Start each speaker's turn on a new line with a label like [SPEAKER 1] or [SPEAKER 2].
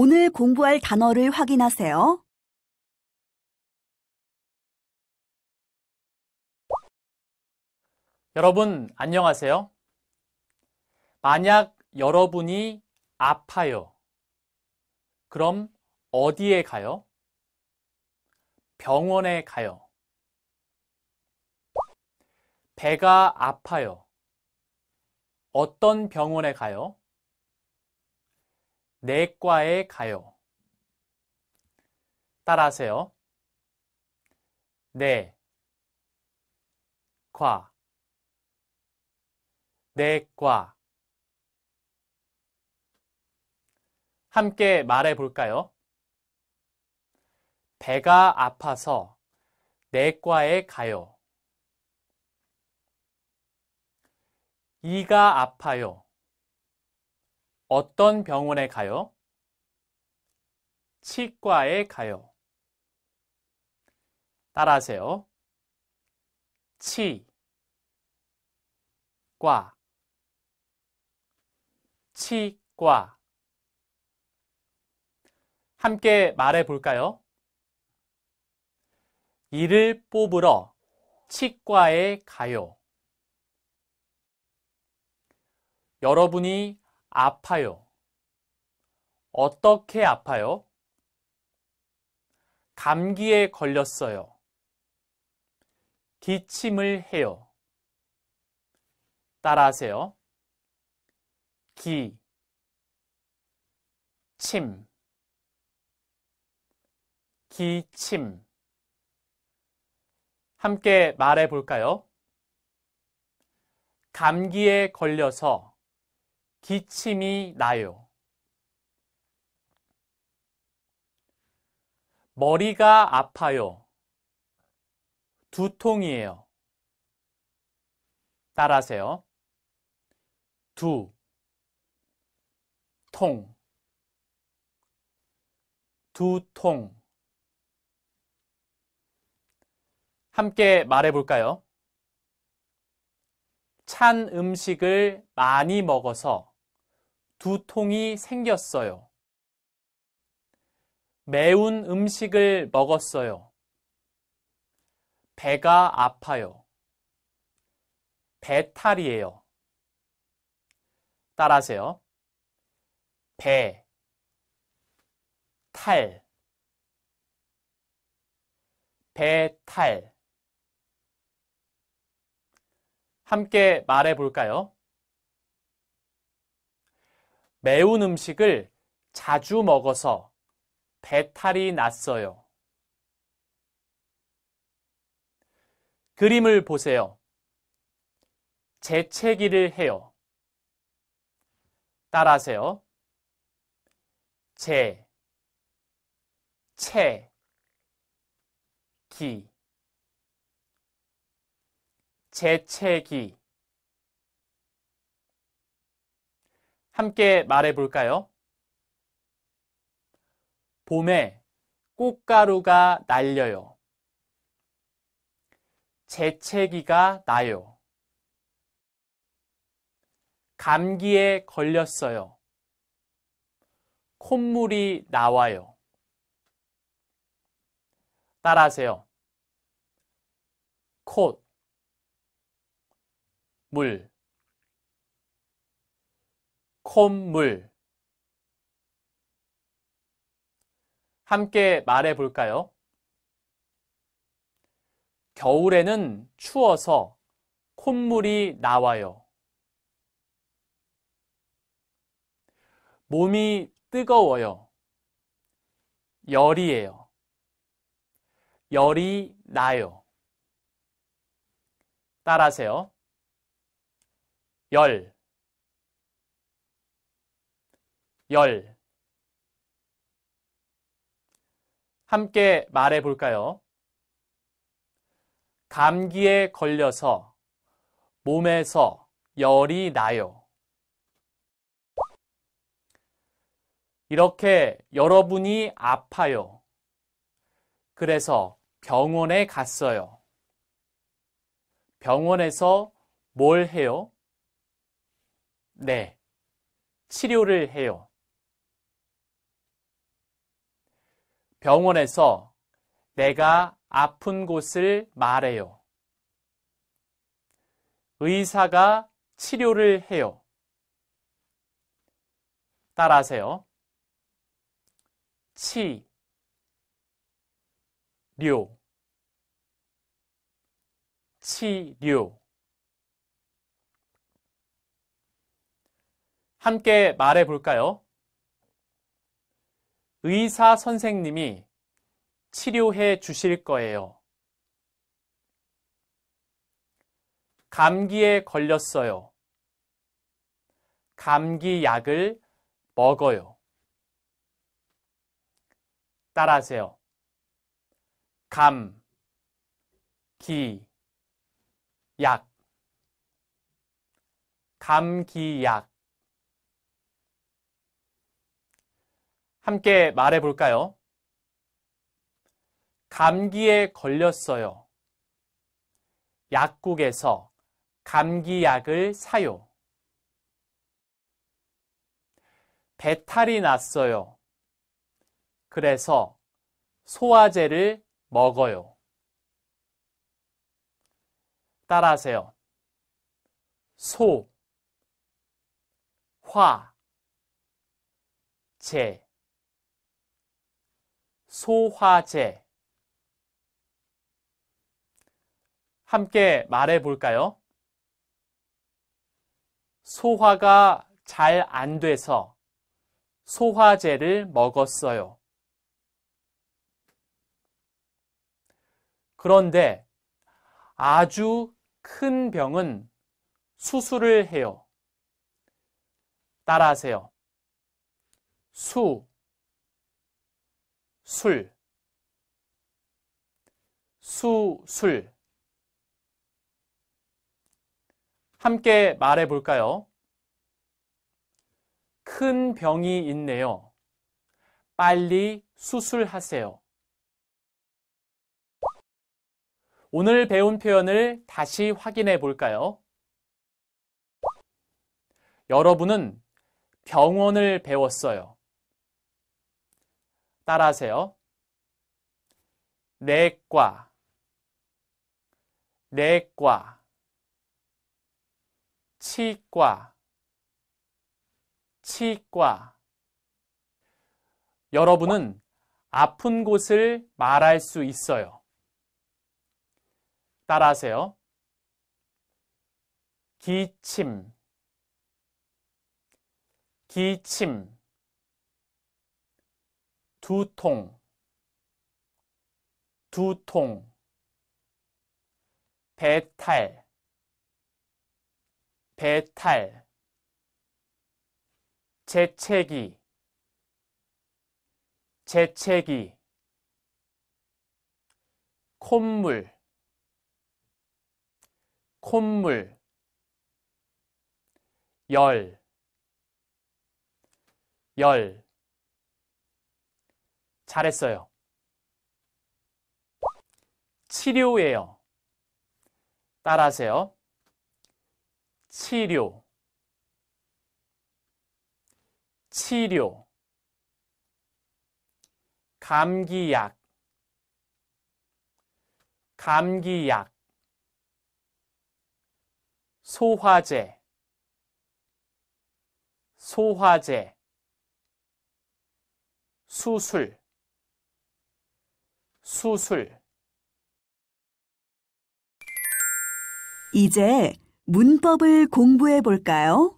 [SPEAKER 1] 오늘 공부할 단어를 확인하세요. 여러분, 안녕하세요. 만약 여러분이 아파요. 그럼 어디에 가요? 병원에 가요. 배가 아파요. 어떤 병원에 가요? 내과에 가요. 따라하세요. 내, 과, 내과. 함께 말해 볼까요? 배가 아파서 내과에 가요. 이가 아파요. 어떤 병원에 가요? 치과에 가요. 따라하세요. 치, 과, 치과. 함께 말해 볼까요? 이를 뽑으러 치과에 가요. 여러분이 아파요. 어떻게 아파요? 감기에 걸렸어요. 기침을 해요. 따라하세요. 기, 침, 기침. 함께 말해 볼까요? 감기에 걸려서 기침이 나요. 머리가 아파요. 두통이에요. 따라하세요. 두, 통, 두통. 함께 말해 볼까요? 찬 음식을 많이 먹어서 두통이 생겼어요. 매운 음식을 먹었어요. 배가 아파요. 배탈이에요. 따라하세요. 배, 탈, 배탈. 함께 말해 볼까요? 매운 음식을 자주 먹어서 배탈이 났어요. 그림을 보세요. 재채기를 해요. 따라하세요. 재, 채, 기. 재채기 함께 말해 볼까요? 봄에 꽃가루가 날려요. 재채기가 나요. 감기에 걸렸어요. 콧물이 나와요. 따라하세요. 콧물 콧물 함께 말해 볼까요? 겨울에는 추워서 콧물이 나와요. 몸이 뜨거워요. 열이에요. 열이 나요. 따라하세요. 열, 열. 함께 말해 볼까요? 감기에 걸려서 몸에서 열이 나요. 이렇게 여러분이 아파요. 그래서 병원에 갔어요. 병원에서 뭘 해요? 네. 치료를 해요. 병원에서 내가 아픈 곳을 말해요. 의사가 치료를 해요. 따라하세요. 치, 료, 치료. 함께 말해 볼까요? 의사 선생님이 치료해 주실 거예요. 감기에 걸렸어요. 감기약을 먹어요. 따라하세요. 감, 기, 약. 감기약. 함께 말해 볼까요? 감기에 걸렸어요. 약국에서 감기약을 사요. 배탈이 났어요. 그래서 소화제를 먹어요. 따라하세요. 소, 화, 제. 소화제 함께 말해 볼까요? 소화가 잘 안 돼서 소화제를 먹었어요. 그런데 아주 큰 병은 수술을 해요. 따라하세요. 수 술, 수술. 함께 말해 볼까요? 큰 병이 있네요. 빨리 수술하세요. 오늘 배운 표현을 다시 확인해 볼까요? 여러분은 병원을 배웠어요. 따라하세요. 내과 내과 치과 치과 여러분은 아픈 곳을 말할 수 있어요. 따라하세요. 기침 기침 두통, 두통, 배탈, 배탈, 재채기, 재채기, 콧물, 콧물, 열, 열, 잘했어요. 치료예요. 따라하세요. 치료 치료 감기약 감기약 소화제 소화제 수술 수술 이제 문법을 공부해 볼까요?